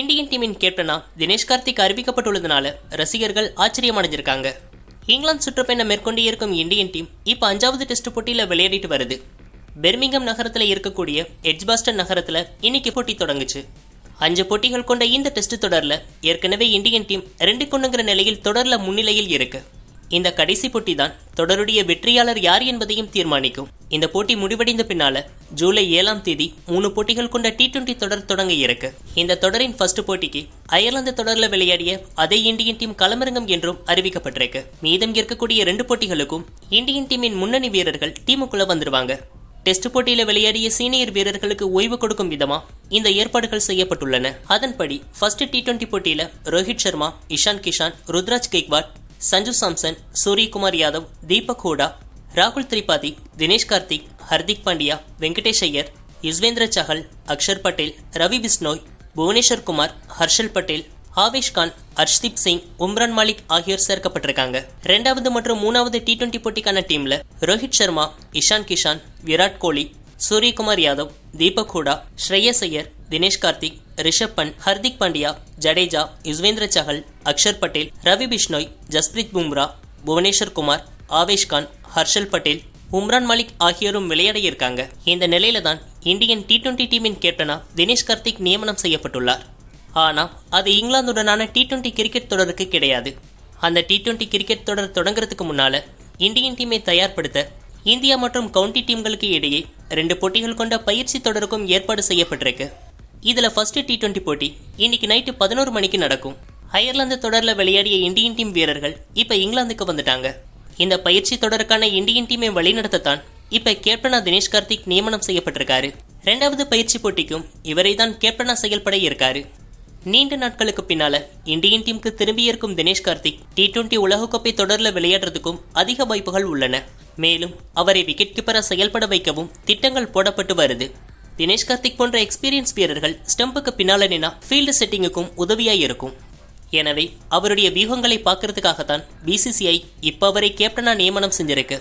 Indian டீமின் கேப்டனா தினேஷ் கார்த்திக் அறிவிக்கப்பட்டுள்ளதுனால ரசிகர்கள் ஆச்சரியமடைஞ்சிருக்காங்க இங்கிலாந்து சுற்றுப்பயணம் மேற்கொண்டே இருக்கும் இந்தியன் டீம் இப்போ அஞ்சாவது டெஸ்ட் போட்டியில் விளையாடிட்டு வருது பெர்மிங்கம் நகரத்தில் இருக்கக்கூடிய எட்ஜ்பாஸ்டன் நகரத்தில் இன்னைக்கு போட்டி தொடங்குச்சு அஞ்சு போட்டிகள் கொண்ட இந்த டெஸ்ட் தொடரில் ஏற்கனவே இந்தியன் டீம் ரெண்டு கொண்டுங்கிற நிலையில் தொடரில் முன்னிலையில் இருக்குது இந்த கடைசி போட்டி தான் தொடருடைய வெற்றியாளர் யார் என்பதையும் தீர்மானிக்கும் இந்த போட்டி முடிவடைந்த பின்னால ஜூலை ஏழாம் தேதி மூணு போட்டிகள் கொண்ட டி டுவெண்டி தொடர் தொடங்க இருக்கு இந்த தொடரின் ஃபர்ஸ்ட் போட்டிக்கு அயர்லாந்து தொடரில் விளையாடிய அதே இந்தியன் டீம் களமிறங்கும் என்றும் அறிவிக்கப்பட்டிருக்கு மீதம் இருக்கக்கூடிய ரெண்டு போட்டிகளுக்கும் இந்தியன் டீமின் முன்னணி வீரர்கள் டீமுக்குள்ள வந்துருவாங்க டெஸ்ட் போட்டியில் விளையாடிய சீனியர் வீரர்களுக்கு ஓய்வு கொடுக்கும் விதமா இந்த ஏற்பாடுகள் செய்யப்பட்டுள்ளன அதன்படி ஃபர்ஸ்ட் டி டுவெண்டி போட்டியில ரோஹித் சர்மா இஷான் கிஷான் ருத்ராஜ் கெய்க்வாட் சஞ்சு சாம்சன் சூரியகுமார் யாதவ் தீபக் ஹூடா ராகுல் திரிபாதி தினேஷ் கார்த்திக் ஹர்திக் பாண்டியா வெங்கடேஷ் ஐயர் யுஸ்வேந்திர சஹல் அக்ஷர் பட்டேல் ரவி பிஸ்னோய் புவனேஸ்வர் குமார் ஹர்ஷல் பட்டேல் ஆவேஷ் கான் ஹர்ஷ்தீப் சிங் உம்ரான் மாலிக் ஆகியோர் சேர்க்கப்பட்டிருக்காங்க ரெண்டாவது மற்றும் மூணாவது டி டுவெண்டி போட்டிக்கான டீம்ல ரோஹித் சர்மா இஷான் கிஷான் விராட் கோலி சூரியகுமார் யாதவ் தீபக் ஹூடா ஸ்ரேயஸ் ஐயர் தினேஷ் கார்த்திக் ரிஷப் பண்ட் ஹர்திக் பாண்டியா ஜடேஜா யுஸ்வேந்திர சஹல் அக்ஷர் பட்டேல் ரவி பிஷ்னோய் ஜஸ்பிரித் பும்ரா புவனேஸ்வர் குமார் ஆவேஷ்கான் ஹர்ஷல் பட்டேல் உம்ரான் மாலிக் ஆகியோரும் விளையாட இருக்காங்க இந்த நிலையில தான் இந்தியன் டி டுவெண்டி டீமின் கேப்டனா தினேஷ் கார்த்திக் நியமனம் செய்யப்பட்டுள்ளார் ஆனால் அது இங்கிலாந்துடனான டி டுவெண்டி கிரிக்கெட் தொடருக்கு கிடையாது அந்த டி டுவெண்டி கிரிக்கெட் தொடர் தொடங்குறதுக்கு முன்னால் இந்தியன் டீமை தயார்படுத்த இந்தியா மற்றும் கவுண்டி டீம்களுக்கு இடையே ரெண்டு போட்டிகள் கொண்ட பயிற்சி தொடருக்கும் ஏற்பாடு செய்யப்பட்டிருக்கு இதில் ஃபர்ஸ்ட் டி டுவெண்ட்டி போட்டி இன்னைக்கு நைட்டு பதினோரு மணிக்கு நடக்கும் அயர்லாந்து தொடரில் விளையாடிய இந்தியன் டீம் வீரர்கள் இப்போ இங்கிலாந்துக்கு வந்துட்டாங்க இந்த பயிற்சி தொடருக்கான இந்தியன் டீமை வழிநடத்தத்தான் இப்போ கேப்டனா தினேஷ் கார்த்திக் நியமனம் செய்யப்பட்டிருக்காரு ரெண்டாவது பயிற்சி போட்டிக்கும் இவரை தான் கேப்டனா செயல்பட இருக்காரு நீண்ட நாட்களுக்கு பின்னால இந்தியன் டீமுக்கு திரும்பியிருக்கும் தினேஷ் கார்த்திக் டி டுவெண்டி உலகக்கோப்பை தொடரில் விளையாடுறதுக்கும் அதிக வாய்ப்புகள் உள்ளன மேலும் அவரை விக்கெட் கீப்பராக செயல்பட வைக்கவும் திட்டங்கள் போடப்பட்டு வருது தினேஷ் கார்த்திக் போன்ற எக்ஸ்பீரியன்ஸ் வீரர்கள் ஸ்டம்புக்கு பின்னால் ஃபீல்டு செட்டிங்குக்கும் உதவியாக இருக்கும் எனவே அவருடைய வியூகங்களை பார்க்கறதுக்காகத்தான் பிசிசிஐ இப்போ அவரை கேப்டனாக நியமனம் செஞ்சிருக்கு